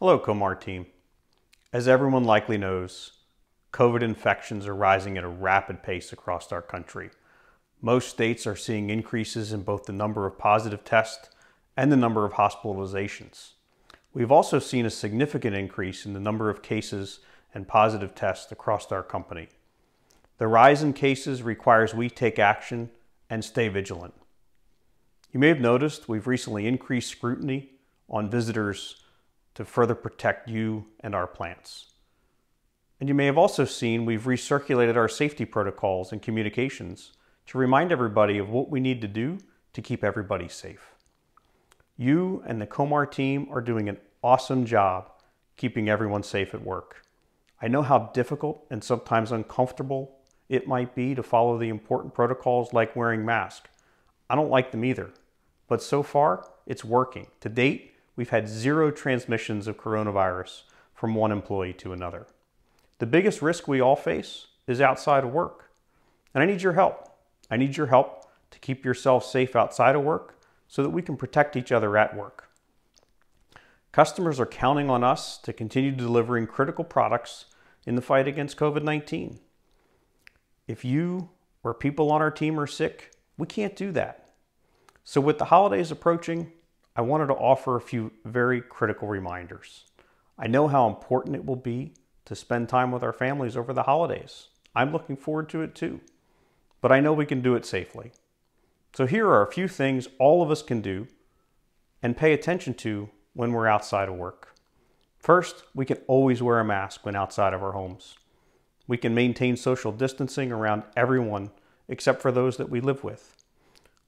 Hello, Comar team. As everyone likely knows, COVID infections are rising at a rapid pace across our country. Most states are seeing increases in both the number of positive tests and the number of hospitalizations. We've also seen a significant increase in the number of cases and positive tests across our company. The rise in cases requires we take action and stay vigilant. You may have noticed we've recently increased scrutiny on visitors to further protect you and our plants. And you may have also seen we've recirculated our safety protocols and communications to remind everybody of what we need to do to keep everybody safe. You and the Comar team are doing an awesome job keeping everyone safe at work. I know how difficult and sometimes uncomfortable it might be to follow the important protocols like wearing masks. I don't like them either, but so far it's working. To date, we've had zero transmissions of coronavirus from one employee to another. The biggest risk we all face is outside of work. And I need your help. I need your help to keep yourself safe outside of work so that we can protect each other at work. Customers are counting on us to continue delivering critical products in the fight against COVID 19. If you or people on our team are sick, we can't do that. So, with the holidays approaching, I wanted to offer a few very critical reminders. I know how important it will be to spend time with our families over the holidays. I'm looking forward to it too, but I know we can do it safely. So here are a few things all of us can do and pay attention to when we're outside of work. First, we can always wear a mask when outside of our homes. We can maintain social distancing around everyone except for those that we live with.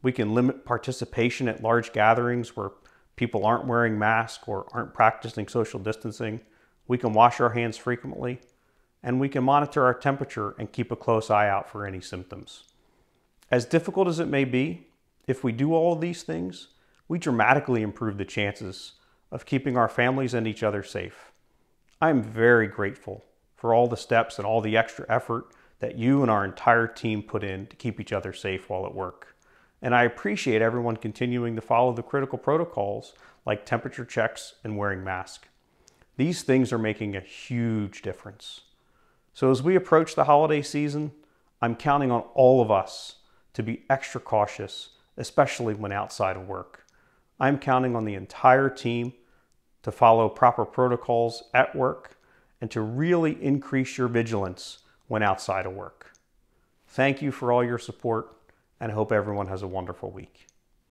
We can limit participation at large gatherings where people aren't wearing masks or aren't practicing social distancing. We can wash our hands frequently. And we can monitor our temperature and keep a close eye out for any symptoms. As difficult as it may be, if we do all of these things, we dramatically improve the chances of keeping our families and each other safe. I'm very grateful for all the steps and all the extra effort that you and our entire team put in to keep each other safe while at work and I appreciate everyone continuing to follow the critical protocols like temperature checks and wearing masks. These things are making a huge difference. So as we approach the holiday season, I'm counting on all of us to be extra cautious, especially when outside of work. I'm counting on the entire team to follow proper protocols at work and to really increase your vigilance when outside of work. Thank you for all your support and I hope everyone has a wonderful week.